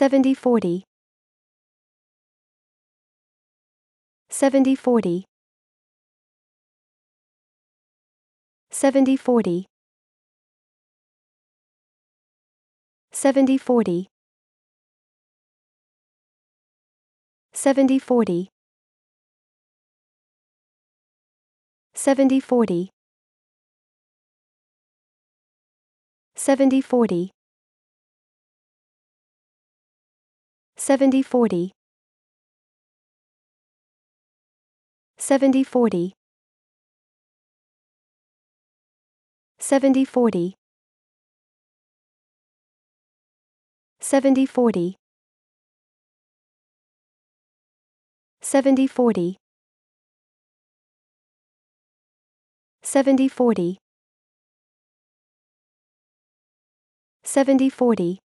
7040 7040 7040 7040 7040 7040 7040 7040 7040 7040 7040 7040 7040 7040